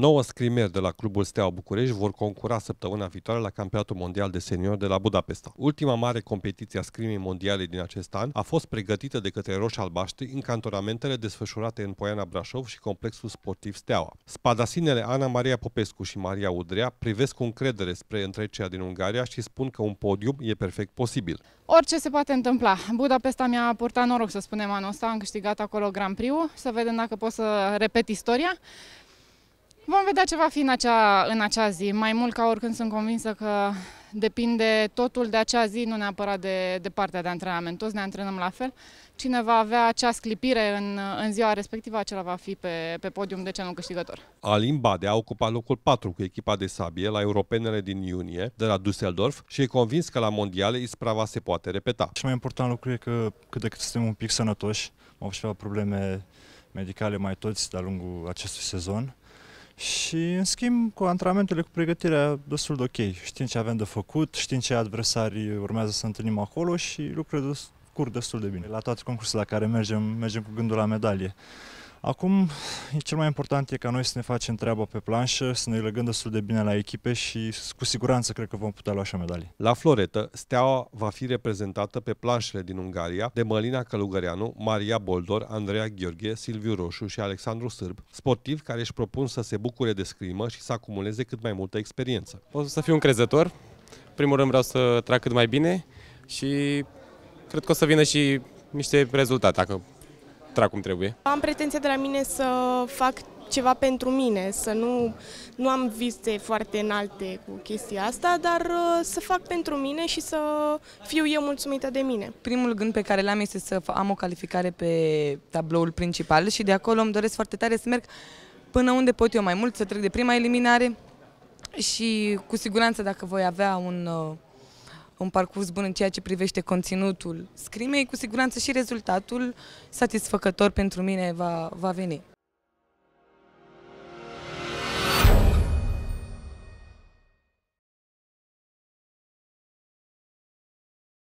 9 scrimeri de la Clubul Steaua București vor concura săptămâna viitoare la Campionatul Mondial de Senior de la Budapesta. Ultima mare competiție a scrimei mondiale din acest an a fost pregătită de către roșii albaștri în cantonamentele desfășurate în Poiana Brașov și complexul sportiv Steaua. Spadasinele Ana Maria Popescu și Maria Udrea privesc cu încredere spre întrecerea din Ungaria și spun că un podium e perfect posibil. Orice se poate întâmpla. Budapesta mi-a purtat noroc, să spunem, anul ăsta. Am câștigat acolo Grand Prix-ul. Să vedem dacă pot să repet istoria Vom vedea ce va fi în acea, în acea zi. Mai mult ca oricând sunt convinsă că depinde totul de acea zi, nu neapărat de, de partea de antrenament. Toți ne antrenăm la fel. Cine va avea acea sclipire în, în ziua respectivă, acela va fi pe, pe podium de ce nu câștigător. Alin Badea a ocupat locul 4 cu echipa de sabie la europenele din iunie de la Düsseldorf și e convins că la mondiale isprava se poate repeta. Cel mai important lucru e că cât de cât suntem un pic sănătoși, am avut ceva probleme medicale mai toți de-a lungul acestui sezon. Și, în schimb, cu antrenamentele, cu pregătirea, destul de ok. Știm ce avem de făcut, știm ce adversari urmează să întâlnim acolo și lucrurile curg destul de bine. La toate concursurile la care mergem, mergem cu gândul la medalie. Acum, cel mai important e ca noi să ne facem treaba pe planșă, să ne legăm destul de bine la echipe și cu siguranță cred că vom putea lua așa medalii. La Floretă, Steaua va fi reprezentată pe planșele din Ungaria de Mălina Călugăreanu, Maria Boldor, Andreea Gheorghe, Silviu Roșu și Alexandru Sârb, sportivi care își propun să se bucure de scrimă și să acumuleze cât mai multă experiență. O să fiu încrezător. Primul rând vreau să trag cât mai bine și cred că o să vină și niște rezultate, dacă trag cum trebuie. Am pretenția de la mine să fac ceva pentru mine, să nu, nu am vise foarte înalte cu chestia asta, dar uh, să fac pentru mine și să fiu eu mulțumită de mine. Primul gând pe care l-am este să am o calificare pe tabloul principal și de acolo îmi doresc foarte tare să merg până unde pot eu mai mult, să trec de prima eliminare și cu siguranță dacă voi avea un uh, un parcurs bun în ceea ce privește conținutul scrimei, cu siguranță și rezultatul satisfăcător pentru mine va, va veni.